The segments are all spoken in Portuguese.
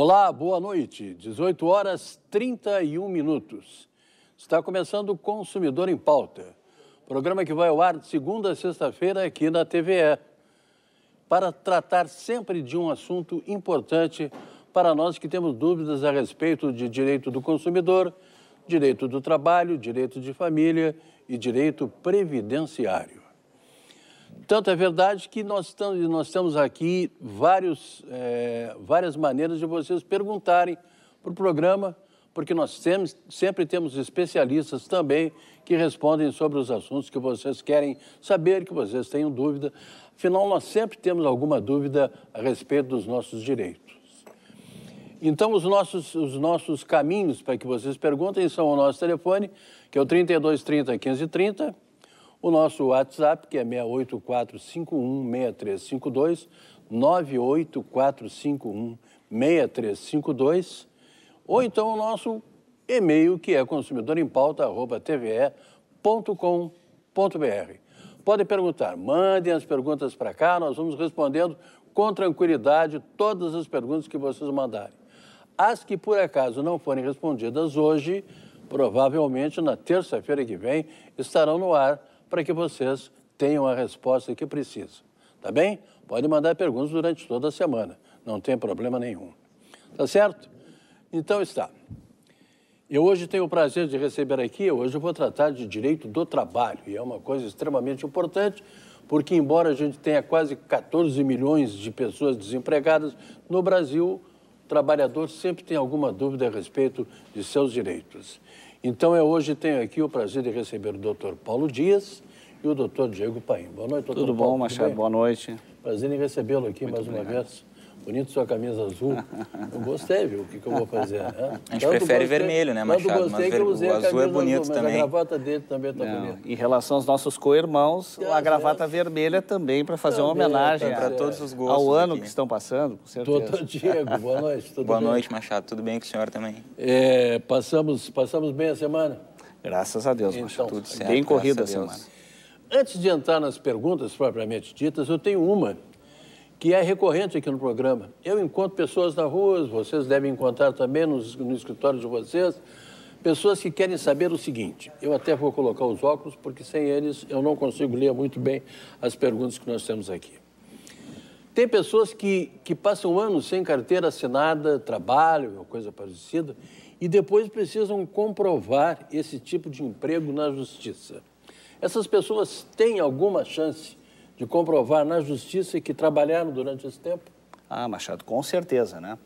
Olá, boa noite. 18 horas 31 minutos. Está começando o Consumidor em Pauta, programa que vai ao ar de segunda a sexta-feira aqui na TVE, para tratar sempre de um assunto importante para nós que temos dúvidas a respeito de direito do consumidor, direito do trabalho, direito de família e direito previdenciário. Tanto é verdade que nós, estamos, nós temos aqui vários, é, várias maneiras de vocês perguntarem para o programa, porque nós temos, sempre temos especialistas também que respondem sobre os assuntos que vocês querem saber, que vocês tenham dúvida. Afinal, nós sempre temos alguma dúvida a respeito dos nossos direitos. Então, os nossos, os nossos caminhos para que vocês perguntem são o nosso telefone, que é o 3230 1530 o nosso WhatsApp, que é 98451-6352, ou então o nosso e-mail, que é consumidorempauta.tve.com.br. Podem perguntar, mandem as perguntas para cá, nós vamos respondendo com tranquilidade todas as perguntas que vocês mandarem. As que por acaso não forem respondidas hoje, provavelmente na terça-feira que vem estarão no ar para que vocês tenham a resposta que precisam. Tá bem? Pode mandar perguntas durante toda a semana, não tem problema nenhum. Tá certo? Então está. Eu hoje tenho o prazer de receber aqui, hoje eu vou tratar de direito do trabalho, e é uma coisa extremamente importante, porque embora a gente tenha quase 14 milhões de pessoas desempregadas no Brasil, o trabalhador sempre tem alguma dúvida a respeito de seus direitos. Então, eu hoje tenho aqui o prazer de receber o doutor Paulo Dias e o doutor Diego Paim. Boa noite, doutor Tudo Paulo, bom, Machado? boa noite. Prazer em recebê-lo aqui Muito mais obrigado. uma vez bonito sua camisa azul. Eu gostei, viu? O que, que eu vou fazer? Né? A gente tanto prefere gostei, vermelho, né, Machado? Mas ver... o azul é bonito azul, também. a gravata dele também está bonita. Em relação aos nossos co-irmãos, é, a gravata é. vermelha também, para fazer também, uma homenagem tá, todos os gostos ao ano aqui. que estão passando, com certeza. Doutor Diego, boa noite. boa bem? noite, Machado. Tudo bem com o senhor também? É, passamos, passamos bem a semana? Graças a Deus, então, Machado. Tudo certo, bem corrida a, a semana. Antes de entrar nas perguntas propriamente ditas, eu tenho uma que é recorrente aqui no programa. Eu encontro pessoas na rua, vocês devem encontrar também nos, no escritório de vocês, pessoas que querem saber o seguinte. Eu até vou colocar os óculos, porque sem eles eu não consigo ler muito bem as perguntas que nós temos aqui. Tem pessoas que, que passam anos sem carteira assinada, trabalho, coisa parecida, e depois precisam comprovar esse tipo de emprego na justiça. Essas pessoas têm alguma chance de comprovar na justiça que trabalharam durante esse tempo? Ah, Machado, com certeza, né?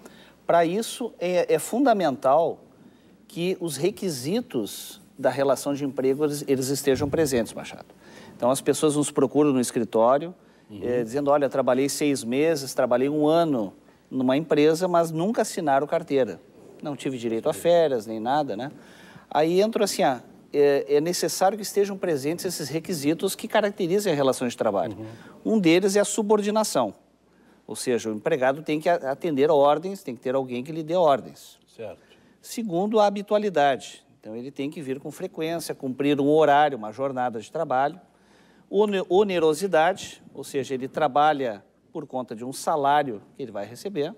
Para isso, é, é, fundamental que os requisitos da relação de emprego eles, eles estejam presentes, Machado. Então, as pessoas nos procuram no escritório, uhum. é, dizendo, olha, trabalhei seis meses, trabalhei um ano numa empresa, mas nunca assinaram carteira. Não tive direito a férias, nem nada, né? Aí entro assim, ah, é, é, necessário que estejam presentes esses requisitos que caracterizem a relação de trabalho. Uhum. Um deles é a subordinação, ou seja, o empregado tem que atender ordens, tem que ter alguém que lhe dê ordens. Certo. Segundo, a habitualidade. Então, ele tem que vir com frequência, cumprir um horário, uma jornada de trabalho. Onerosidade, ou seja, ele trabalha por conta de um salário que ele vai receber.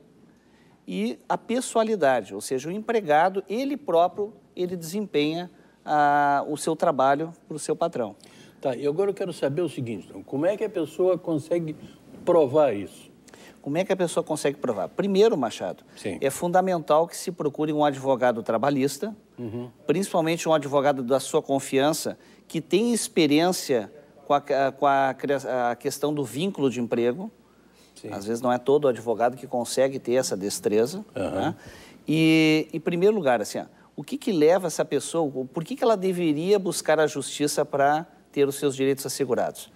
E a pessoalidade, ou seja, o empregado, ele próprio, ele desempenha a, o seu trabalho para o seu patrão. Tá, e agora eu quero saber o seguinte, então, como é que a pessoa consegue provar isso? Como é que a pessoa consegue provar? Primeiro, Machado, Sim. é fundamental que se procure um advogado trabalhista, uhum. principalmente um advogado da sua confiança, que tenha experiência com, a, com a, a questão do vínculo de emprego. Sim. Às vezes não é todo advogado que consegue ter essa destreza. Uhum. Né? E, em primeiro lugar, assim, o que, que leva essa pessoa, por que, que ela deveria buscar a justiça para ter os seus direitos assegurados?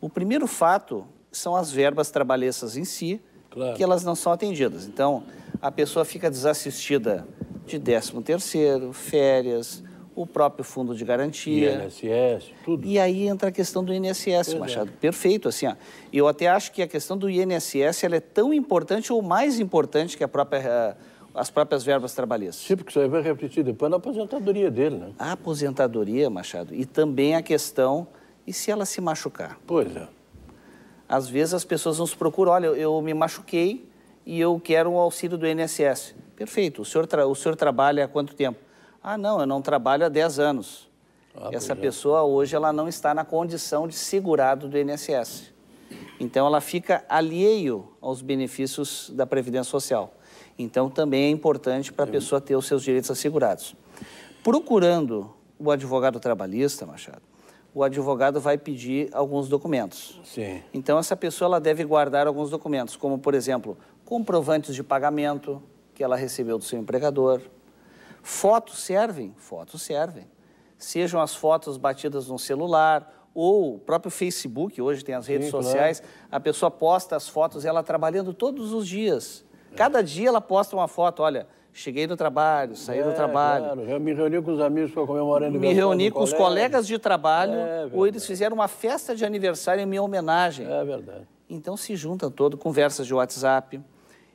O primeiro fato são as verbas trabalhistas em si, claro. que elas não são atendidas. Então, a pessoa fica desassistida de 13 terceiro, férias, o próprio fundo de garantia. INSS, tudo. E aí entra a questão do INSS, pois é. Machado. É. Perfeito, assim, ó. Eu até acho que a questão do INSS ela é tão importante ou mais importante que a própria... Eh, as próprias verbas trabalhistas. Sim, porque isso aí vai repetir depois na aposentadoria dele, né? A aposentadoria, Machado, e também a questão, e se ela se machucar? Pois é. Às vezes as pessoas nos procuram, olha, eu me machuquei e eu quero um auxílio do INSS. Perfeito, o senhor, tra... o senhor trabalha há quanto tempo? Ah, não, eu não trabalho há 10 anos. Ah, Essa é. pessoa é. hoje ela não está na condição de segurado do INSS. Então ela fica alheio aos benefícios da Previdência Social. Então, também é importante para a é. pessoa ter os seus direitos assegurados. Procurando o advogado trabalhista, Machado, o advogado vai pedir alguns documentos. Sim. Então, essa pessoa ela deve guardar alguns documentos, como, por exemplo, comprovantes de pagamento que ela recebeu do seu empregador. Fotos servem? Fotos servem. Sejam as fotos batidas no celular ou o próprio Facebook, hoje tem as redes Sim, sociais, claro. a pessoa posta as fotos ela trabalhando todos os dias. Cada dia ela posta uma foto, olha, cheguei do trabalho, saí é, do trabalho. Claro. Eu me reuni com os amigos para comemorar aniversário. Me reuni com os colegas de trabalho, é, ou eles fizeram uma festa de aniversário em minha homenagem. É verdade. Então se juntam todo, conversas de WhatsApp,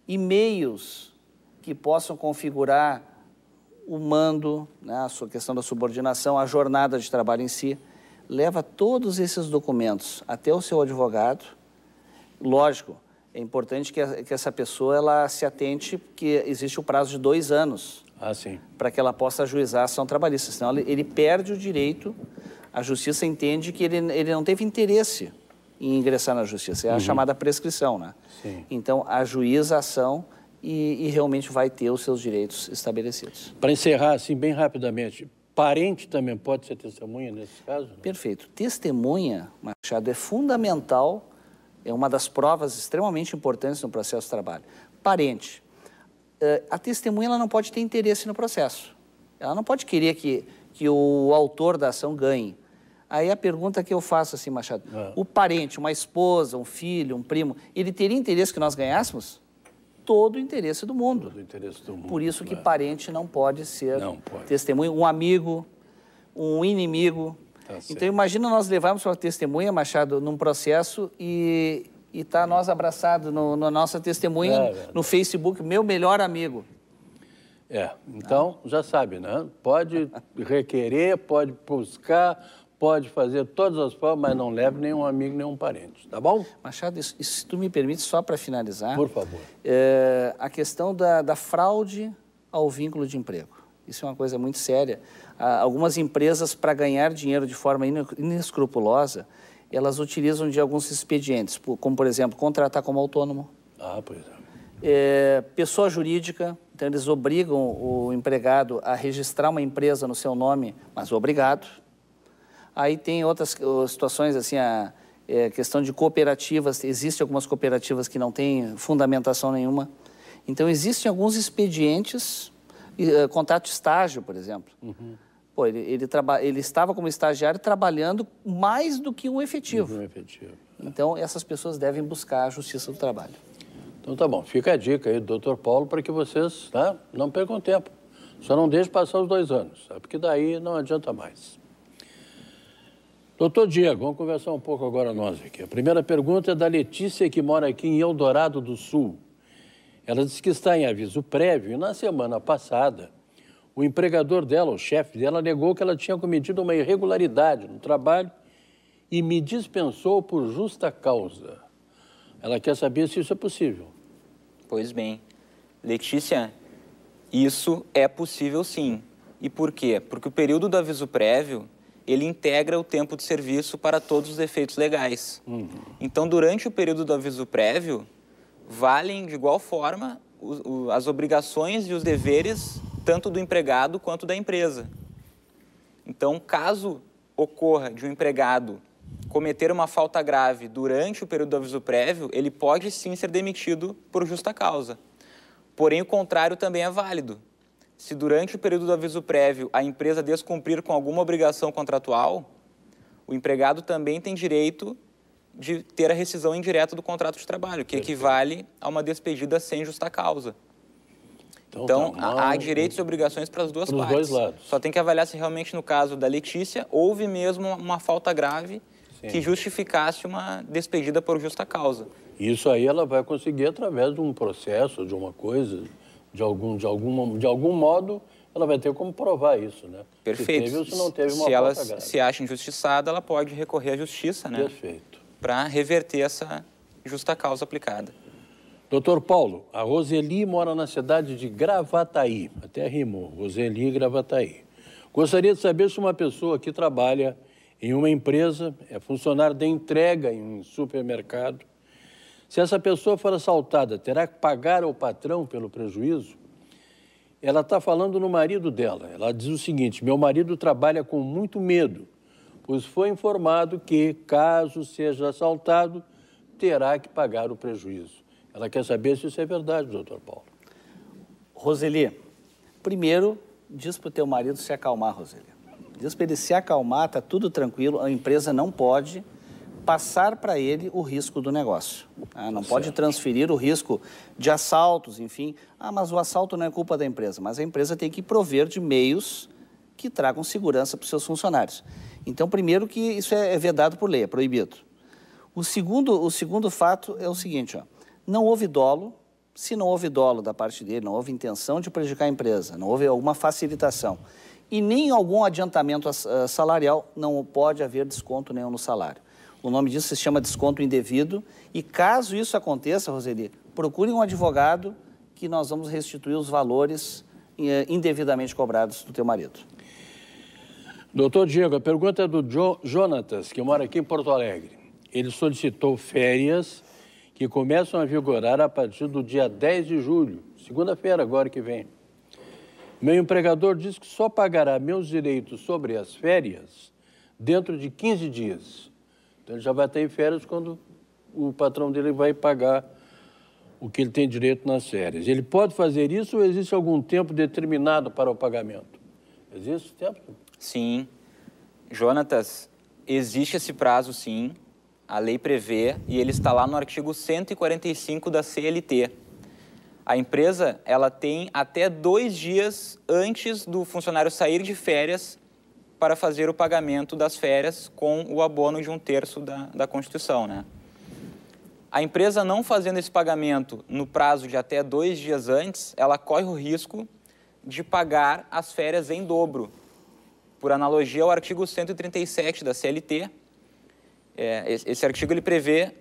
e-mails que possam configurar o mando, né, a sua questão da subordinação, a jornada de trabalho em si. Leva todos esses documentos até o seu advogado. Lógico, é importante que, a, que essa pessoa ela se atente que existe o prazo de dois anos ah, para que ela possa ajuizar a ação trabalhista. Senão ele, ele, perde o direito, a justiça entende que ele, ele não teve interesse em ingressar na justiça. É a uhum. chamada prescrição, né? Sim. Então, ajuiza a ação e, e realmente vai ter os seus direitos estabelecidos. Para encerrar, assim, bem rapidamente, Parente também pode ser testemunha nesse caso? Perfeito. Testemunha, Machado, é fundamental é uma das provas extremamente importantes no processo de trabalho. Parente. Eh, a testemunha ela não pode ter interesse no processo. Ela não pode querer que, que o autor da ação ganhe. Aí a pergunta que eu faço assim, Machado, é. o parente, uma esposa, um filho, um primo, ele teria interesse que nós ganhássemos? Todo o interesse do mundo. Todo o interesse do mundo. Por isso que é. parente não pode ser não pode. Um amigo, um inimigo, Tá então imagina nós levarmos uma testemunha, Machado, num processo e está nós abraçados na no, no nossa testemunha é, no Facebook, meu melhor amigo. É, então ah. já sabe, né? Pode requerer, pode buscar, pode fazer todas as formas, mas não leve nenhum amigo, nenhum parente, tá bom? Machado, isso, isso, se tu me permite, só para finalizar. Por favor. É, a questão da, da fraude ao vínculo de emprego. Isso é uma coisa muito séria algumas empresas, para ganhar dinheiro de forma inescrupulosa, elas utilizam de alguns expedientes, como, por exemplo, contratar como autônomo. Ah, pois é. é pessoa jurídica, então eles obrigam o empregado a registrar uma empresa no seu nome, mas obrigado. Aí tem outras eh, situações, assim, a é, questão de cooperativas. Existem algumas cooperativas que não têm fundamentação nenhuma. Então, existem alguns expedientes eh, contrato de estágio, por exemplo. Uhum. Pô, ele, ele, ele, estava como estagiário trabalhando mais do que um efetivo. Um efetivo. É. Então, essas pessoas devem buscar a justiça do trabalho. Então, tá bom. Fica a dica aí do doutor Paulo para que vocês tá? não percam tempo. Só não deixe passar os dois anos, sabe? Tá? porque daí não adianta mais. Doutor Diego, vamos conversar um pouco agora nós aqui. A primeira pergunta é da Letícia, que mora aqui em Eldorado do Sul. Ela disse que está em aviso prévio e na semana passada o empregador dela, o chefe dela, negou que ela tinha cometido uma irregularidade no trabalho e me dispensou por justa causa. Ela quer saber se isso é possível. Pois bem, Letícia, isso é possível sim. E por quê? Porque o período do aviso prévio ele integra o tempo de serviço para todos os efeitos legais. Uhum. Então, durante o período do aviso prévio, valem de igual forma as obrigações e os deveres tanto do empregado quanto da empresa. Então, caso ocorra de um empregado cometer uma falta grave durante o período do aviso prévio, ele pode sim ser demitido por justa causa. Porém, o contrário também é válido. Se durante o período do aviso prévio a empresa descumprir com alguma obrigação contratual, o empregado também tem direito de ter a rescisão indireta do contrato de trabalho, que Perfeito. equivale a uma despedida sem justa causa. Então, então tá há direitos e obrigações para as duas partes. Dois lados. Só tem que avaliar se realmente, no caso da Letícia, houve mesmo uma falta grave Sim. que justificasse uma despedida por justa causa. Isso aí ela vai conseguir através de um processo, de uma coisa, de algum, de algum, de algum modo, ela vai ter como provar isso, né? Perfeito. Se teve ou se não teve uma se ela grave. se acha injustiçada, ela pode recorrer à justiça, né? Perfeito para reverter essa justa causa aplicada. Doutor Paulo, a Roseli mora na cidade de Gravataí, até rimou, Roseli Gravataí. Gostaria de saber se uma pessoa que trabalha em uma empresa, é funcionário de entrega em um supermercado, se essa pessoa for assaltada, terá que pagar ao patrão pelo prejuízo? Ela está falando no marido dela. Ela diz o seguinte: meu marido trabalha com muito medo pois foi informado que, caso seja assaltado, terá que pagar o prejuízo. Ela quer saber se isso é verdade, doutor Paulo. Roseli, primeiro, diz para o teu marido se acalmar, Roseli. Diz para ele se acalmar, está tudo tranquilo, a empresa não pode passar para ele o risco do negócio. Tá? Tá não pode transferir o risco de assaltos, enfim. Ah, mas o assalto não é culpa da empresa. Mas a empresa tem que prover de meios que tragam segurança para os seus funcionários. Então, primeiro que isso é, é vedado por lei, é proibido. O segundo, o segundo fato é o seguinte, ó, não houve dolo, se não houve dolo da parte dele, não houve intenção de prejudicar a empresa, não houve alguma facilitação e nem algum adiantamento ah, ah, salarial, não pode haver desconto nenhum no salário. O nome disso se chama desconto indevido e caso isso aconteça, Roseli, procure um advogado que nós vamos restituir os valores eh, indevidamente cobrados do teu marido. Doutor Diego, a pergunta é do jo Jonatas, que mora aqui em Porto Alegre. Ele solicitou férias que começam a vigorar a partir do dia 10 de julho, segunda-feira agora que vem. Meu empregador diz que só pagará meus direitos sobre as férias dentro de 15 dias. Então ele já vai ter em férias quando o patrão dele vai pagar o que ele tem direito nas férias. Ele pode fazer isso ou existe algum tempo determinado para o pagamento? Existe esse tempo? Sim. Jonatas, existe esse prazo, sim. A lei prevê e ele está lá no artigo 145 da CLT. A empresa ela tem até dois dias antes do funcionário sair de férias para fazer o pagamento das férias com o abono de um terço da, da Constituição. Né? A empresa não fazendo esse pagamento no prazo de até dois dias antes, ela corre o risco de pagar as férias em dobro. Por analogia ao artigo 137 da CLT, é, esse artigo ele prevê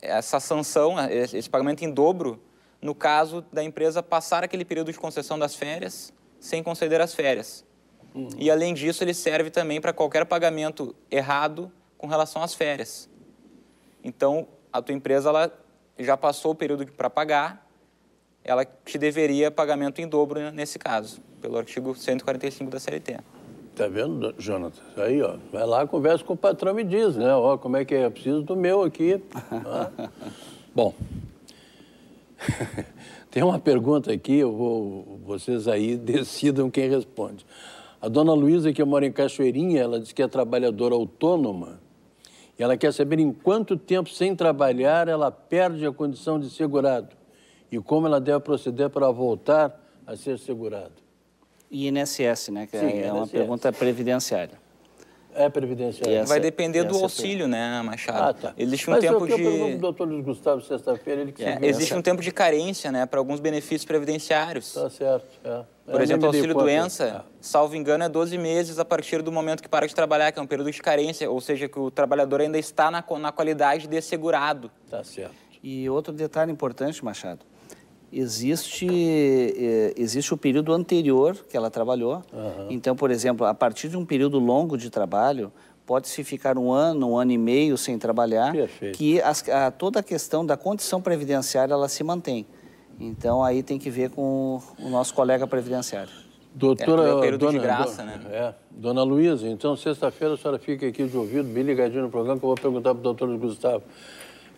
essa sanção, é, esse pagamento em dobro, no caso da empresa passar aquele período de concessão das férias sem conceder as férias. Uhum. E, além disso, ele serve também para qualquer pagamento errado com relação às férias. Então, a tua empresa ela já passou o período para pagar, ela te deveria pagamento em dobro nesse caso, pelo artigo 145 da CLT. Tá vendo, Jonathan? Aí, ó, vai lá, conversa com o patrão e diz, né? Ó, como é que é? Eu preciso do meu aqui. Bom, tem uma pergunta aqui, eu vou, vocês aí decidam quem responde. A dona Luísa, que mora em Cachoeirinha, ela diz que é trabalhadora autônoma e ela quer saber em quanto tempo sem trabalhar ela perde a condição de segurado e como ela deve proceder para voltar a ser segurada. INSS, né? Que é Sim, é INSS. uma pergunta previdenciária. É previdenciária. Essa, Vai depender do é auxílio, é. né, Machado? Ah, tá. Existe um Mas é tempo eu, de. Eu do doutor Luiz Gustavo sexta-feira, ele que é, Existe um tempo de carência, né, para alguns benefícios previdenciários. Tá certo. É. Por eu exemplo, auxílio doença, é. salvo engano, é 12 meses a partir do momento que para de trabalhar, que é um período de carência, ou seja, que o trabalhador ainda está na, na qualidade de assegurado. Tá certo. E outro detalhe importante, Machado existe, eh, existe o período anterior que ela trabalhou. Uhum. Então, por exemplo, a partir de um período longo de trabalho, pode-se ficar um ano, um ano e meio sem trabalhar, Perfeito. que as, a, toda a questão da condição previdenciária ela se mantém. Então, aí tem que ver com o nosso colega previdenciário. Doutora, é, o é período dona, de graça, né? É. Dona Luísa, então, sexta-feira a senhora fica aqui de ouvido, bem ligadinho no programa, que eu vou perguntar para o doutor Gustavo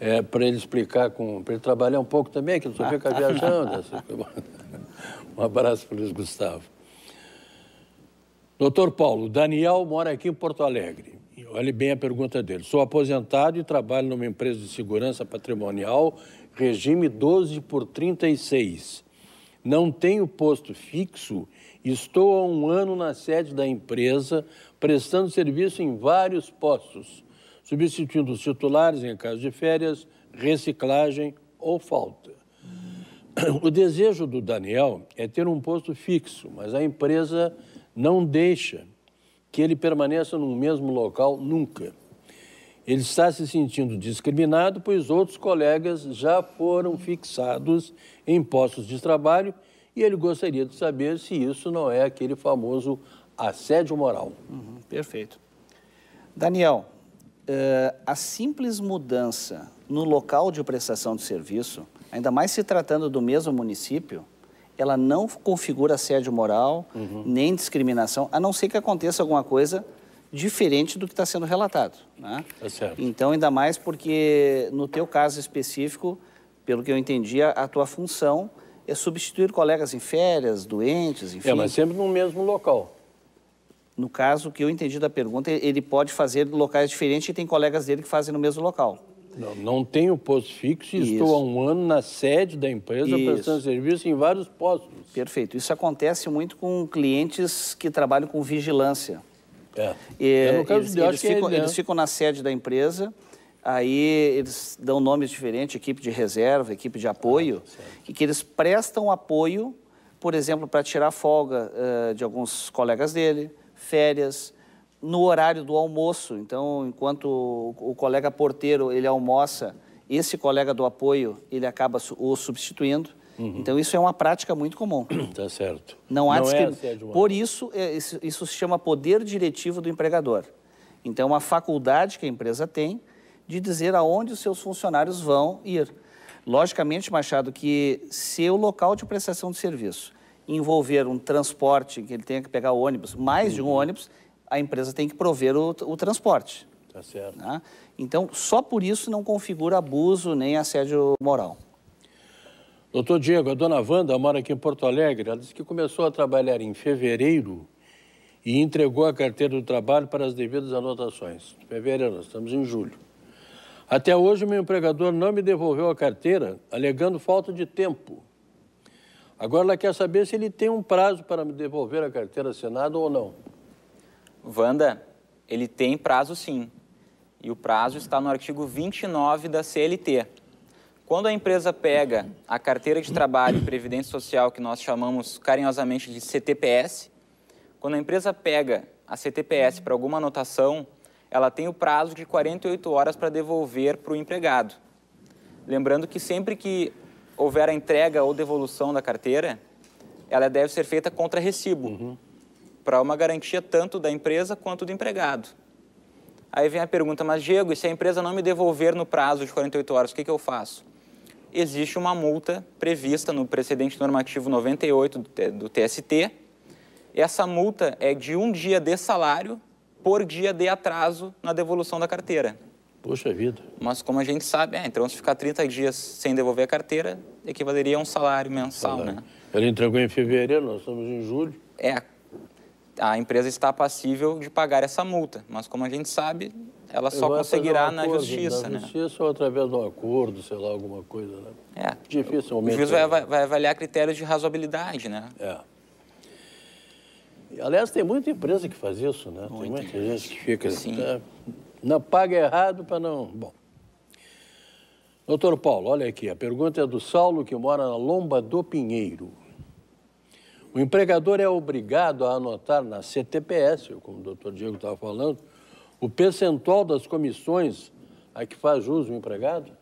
é, para ele explicar, para ele trabalhar um pouco também, que ele só fica viajando. Assim, um abraço para o Luiz Gustavo. Doutor Paulo, Daniel mora aqui em Porto Alegre. Olhe bem a pergunta dele. Sou aposentado e trabalho numa empresa de segurança patrimonial, regime 12 por 36. Não tenho posto fixo e estou há um ano na sede da empresa, prestando serviço em vários postos substituindo os titulares em caso de férias, reciclagem ou falta. O desejo do Daniel é ter um posto fixo, mas a empresa não deixa que ele permaneça no mesmo local nunca. Ele está se sentindo discriminado, pois outros colegas já foram fixados em postos de trabalho e ele gostaria de saber se isso não é aquele famoso assédio moral. Uhum, perfeito. Daniel, uh, a simples mudança no local de prestação de serviço, ainda mais se tratando do mesmo município, ela não configura assédio moral, uhum. nem discriminação, a não ser que aconteça alguma coisa diferente do que está sendo relatado. Né? É certo. Então, ainda mais porque, no teu caso específico, pelo que eu entendi, a tua função é substituir colegas em férias, doentes, é, enfim. É, mas sempre no mesmo local. No caso que eu entendi da pergunta, ele pode fazer em locais diferentes e tem colegas dele que fazem no mesmo local. Não, não tenho posto fixo e estou há um ano na sede da empresa Isso. prestando serviço em vários postos. Perfeito. Isso acontece muito com clientes que trabalham com vigilância. É. é no caso eles, de eles, ficam, é, né? eles ficam na sede da empresa, aí eles dão nomes diferentes, equipe de reserva, equipe de apoio, ah, e que eles prestam apoio, por exemplo, para tirar folga uh, de alguns colegas dele, férias, no horário do almoço. Então, enquanto o colega porteiro ele almoça, esse colega do apoio ele acaba o substituindo. Uhum. Então, isso é uma prática muito comum. Tá certo. Não há Não é assim, Por é, isso, isso se chama poder diretivo do empregador. Então, é uma faculdade que a empresa tem de dizer aonde os seus funcionários vão ir. Logicamente, Machado, que se o local de prestação de serviço envolver um transporte, que ele tenha que pegar o ônibus, mais de um uhum. ônibus, a empresa tem que prover o, o transporte. Tá certo. Né? Então, só por isso não configura abuso nem assédio moral. Doutor Diego, a dona Wanda mora aqui em Porto Alegre. Ela disse que começou a trabalhar em fevereiro e entregou a carteira do trabalho para as devidas anotações. Fevereiro, nós estamos em julho. Até hoje, meu empregador não me devolveu a carteira, alegando falta de tempo. Agora ela quer saber se ele tem um prazo para me devolver a carteira assinada ou não. Wanda, ele tem prazo sim. E o prazo está no artigo 29 da CLT. Quando a empresa pega a carteira de trabalho e previdência social, que nós chamamos carinhosamente de CTPS, quando a empresa pega a CTPS para alguma anotação, ela tem o prazo de 48 horas para devolver para o empregado. Lembrando que sempre que houver a entrega ou devolução da carteira, ela deve ser feita contra recibo, uhum. para uma garantia tanto da empresa quanto do empregado. Aí vem a pergunta, mas Diego, e se a empresa não me devolver no prazo de 48 horas, o que, que eu faço? Existe uma multa prevista no precedente normativo 98 do TST. Essa multa é de um dia de salário por dia de atraso na devolução da carteira. Poxa vida. Mas como a gente sabe, é, então se ficar 30 dias sem devolver a carteira, equivaleria a um salário mensal, salário. né? Ela entregou em fevereiro, nós estamos em julho. É, a empresa está passível de pagar essa multa, mas como a gente sabe, ela só conseguirá um na justiça, na né? justiça ou através de um acordo, sei lá, alguma coisa, né? É. Dificilmente. O juiz é. vai, vai avaliar critérios de razoabilidade, né? É. Aliás, tem muita empresa que faz isso, né? Muita. Tem muita gente que fica... Sim. Né? Não paga errado para não. Bom. Doutor Paulo, olha aqui, a pergunta é do Saulo, que mora na Lomba do Pinheiro. O empregador é obrigado a anotar na CTPS, como o doutor Diego estava falando, o percentual das comissões a que faz uso o empregado?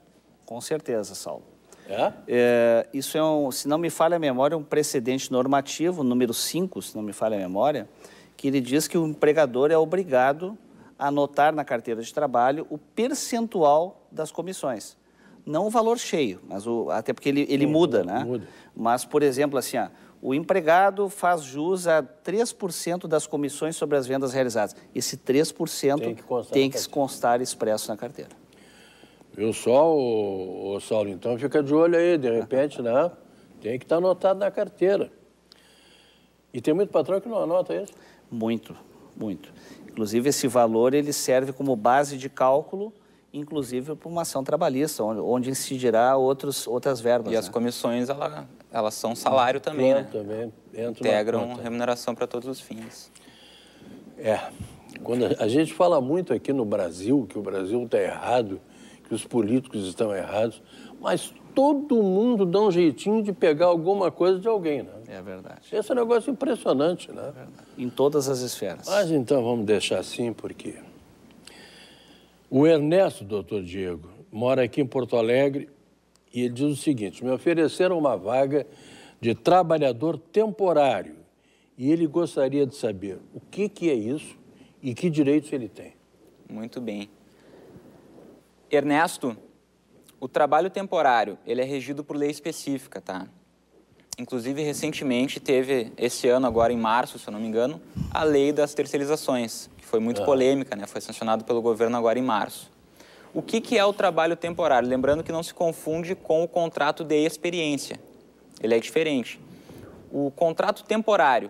Com certeza, Saulo. É? é? isso é um, se não me falha a memória, um precedente normativo, número 5, se não me falha a memória, que ele diz que o empregador é obrigado anotar na carteira de trabalho o percentual das comissões. Não o valor cheio, mas o, até porque ele, ele muda, né? Muda. Mas, por exemplo, assim, ó, o empregado faz jus a 3% das comissões sobre as vendas realizadas. Esse 3% tem que constar, tem que constar expresso na carteira. Viu só, o, o Saulo? Então fica de olho aí, de repente, né? Tem que estar tá anotado na carteira. E tem muito patrão que não anota isso? Muito, muito. Inclusive, esse valor ele serve como base de cálculo, inclusive para uma ação trabalhista, onde, onde incidirá outros, outras verbas. E né? as comissões, ela, elas são salário também, Pronto, né? Também. Integram remuneração para todos os fins. É. Quando a gente fala muito aqui no Brasil que o Brasil está errado, que os políticos estão errados, mas todo mundo dá um jeitinho de pegar alguma coisa de alguém, né? É verdade. Esse é um negócio impressionante, né? É verdade. Em todas as esferas. Mas então vamos deixar assim, porque o Ernesto, doutor Diego, mora aqui em Porto Alegre e ele diz o seguinte: me ofereceram uma vaga de trabalhador temporário e ele gostaria de saber o que, que é isso e que direitos ele tem. Muito bem. Ernesto, o trabalho temporário, ele é regido por lei específica, tá? Inclusive, recentemente teve, esse ano agora em março, se eu não me engano, a lei das terceirizações, que foi muito ah. polêmica, né? Foi sancionado pelo governo agora em março. O que, que é o trabalho temporário? Lembrando que não se confunde com o contrato de experiência. Ele é diferente. O contrato temporário,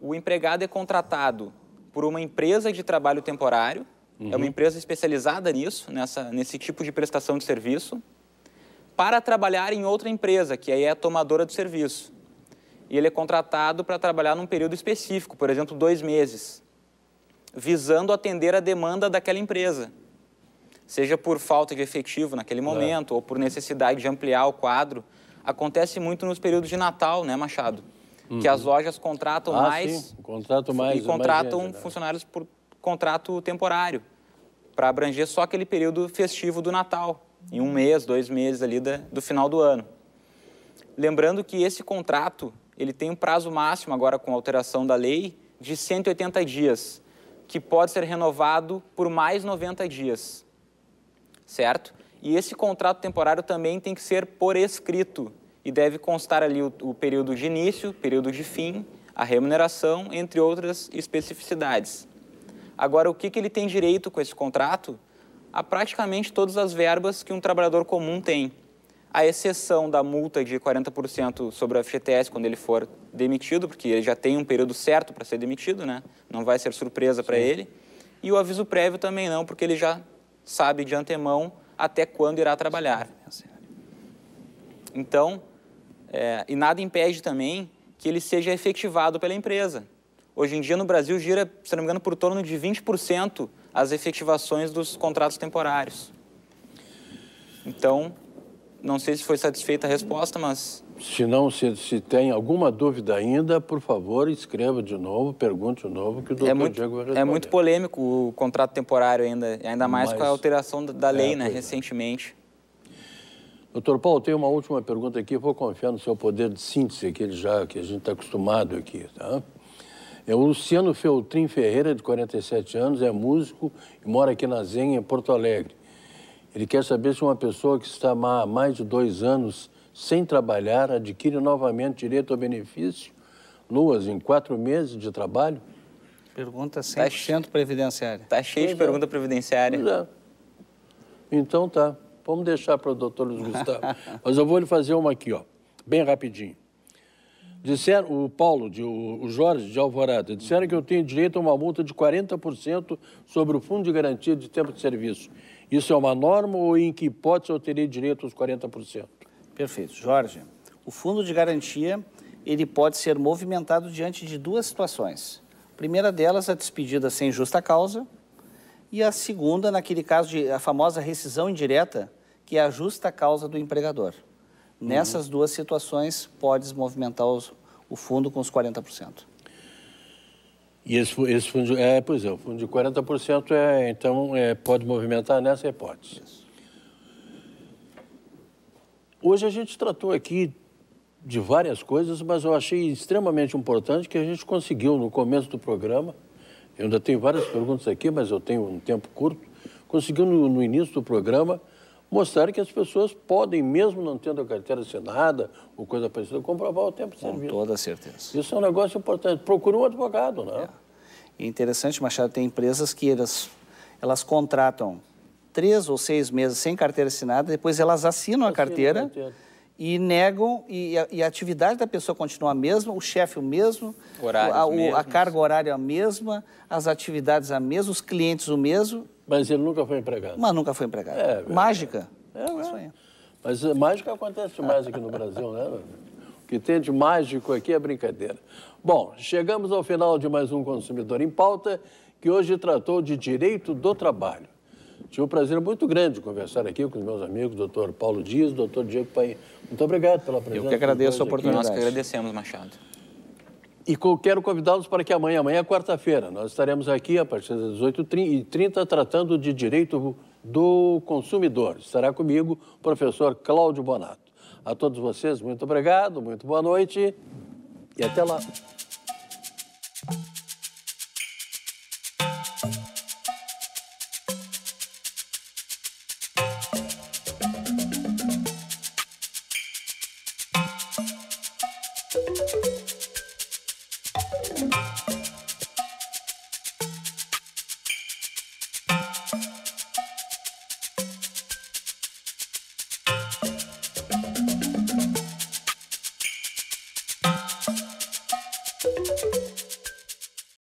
o empregado é contratado por uma empresa de trabalho temporário Uhum. É uma uhum. empresa especializada nisso, nessa, nesse tipo de prestação de serviço, para trabalhar em outra empresa, que aí é a tomadora do serviço. E ele é contratado para trabalhar num período específico, por exemplo, dois meses, visando atender a demanda daquela empresa seja por falta de efetivo naquele momento é. ou por necessidade de ampliar o quadro, acontece muito nos períodos de Natal, né, Machado? Uhum. Que as uhum. lojas contratam ah, mais, sim. contratam mais e contratam mais né? funcionários por contrato temporário para abranger só aquele período festivo do Natal, em um mês, dois meses ali da, do final do ano. Lembrando que esse contrato ele tem um prazo máximo agora com a alteração da lei de 180 dias, que pode ser renovado por mais 90 dias, certo? E esse contrato temporário também tem que ser por escrito e deve constar ali o, o período de início, período de fim, a remuneração, entre outras especificidades. Agora, o que, que ele tem direito com esse contrato? A praticamente todas as verbas que um trabalhador comum tem, à exceção da multa de 40% sobre o FGTS quando ele for demitido, porque ele já tem um período certo para ser demitido, né? não vai ser surpresa para ele. E o aviso prévio também não, porque ele já sabe de antemão até quando irá trabalhar. Então, é, e nada impede também que ele seja efetivado pela empresa. Hoje em dia, no Brasil, gira, se não me engano, por torno de 20% as efetivações dos contratos temporários. Então, não sei se foi satisfeita a resposta, mas... Se não, se, se tem alguma dúvida ainda, por favor, escreva de novo, pergunte de novo, que o é doutor é muito, Diego vai responder. É muito polêmico o contrato temporário ainda, ainda mais mas, com a alteração da é, lei, né, é, né, recentemente. Doutor Paulo, tem uma última pergunta aqui, vou confiar no seu poder de síntese, que, ele já, que a gente está acostumado aqui, tá? É o Luciano Feltrin Ferreira, de 47 anos, é músico e mora aqui na Zenha, em Porto Alegre. Ele quer saber se uma pessoa que está há mais de dois anos sem trabalhar adquire novamente direito ao benefício, luas, em quatro meses de trabalho? Pergunta 100% tá previdenciária. Está cheio de tá é. pergunta previdenciária. Pois é. Então tá, vamos deixar para o doutor Luiz Gustavo. Mas eu vou lhe fazer uma aqui, ó, bem rapidinho disseram, o Paulo, de, o Jorge de Alvorada, disseram que eu tenho direito a uma multa de 40% sobre o Fundo de Garantia de Tempo de Serviço. Isso é uma norma ou em que hipótese eu teria direito aos 40%? Perfeito. Jorge, o Fundo de Garantia ele pode ser movimentado diante de duas situações. A primeira delas, a despedida sem justa causa, e a segunda, naquele caso de a famosa rescisão indireta, que é a justa causa do empregador. Nessas uhum. duas situações, podes movimentar os, o fundo com os 40%. E esse, esse fundo, é, pois é, o fundo de 40% é, então, é, pode movimentar nessa hipótese. Isso. Hoje a gente tratou aqui de várias coisas, mas eu achei extremamente importante que a gente conseguiu, no começo do programa, eu ainda tenho várias perguntas aqui, mas eu tenho um tempo curto, conseguiu no, no início do programa mostraram que as pessoas podem, mesmo não tendo a carteira assinada ou coisa parecida, comprovar o tempo de Com serviço. Com toda certeza. Isso é um negócio importante. Procura um advogado, né? É. Interessante, Machado, tem empresas que elas, elas contratam três ou seis meses sem carteira assinada, depois elas assinam, a carteira. e negam, e a, e a, atividade da pessoa continua a mesma, o chefe o mesmo, o, a, o, a carga horária a mesma, as atividades a mesma, os clientes o mesmo, mas ele nunca foi empregado. Mas nunca foi empregado. É, mágica. É, é. Mas eh, mágica acontece mais aqui no Brasil, né? O que tem de mágico aqui é brincadeira. Bom, chegamos ao final de mais um Consumidor em Pauta, que hoje tratou de direito do trabalho. Tive um prazer muito grande conversar aqui com os meus amigos, doutor Paulo Dias, doutor Diego Paim. Muito obrigado pela presença. Eu que agradeço a oportunidade. Nós que agradecemos, Machado. E quero convidá-los para que amanhã, amanhã é quarta-feira, nós estaremos aqui a partir das 18h30 tratando de direito do consumidor. Estará comigo o professor Cláudio Bonato. A todos vocês, muito obrigado, muito boa noite e até lá.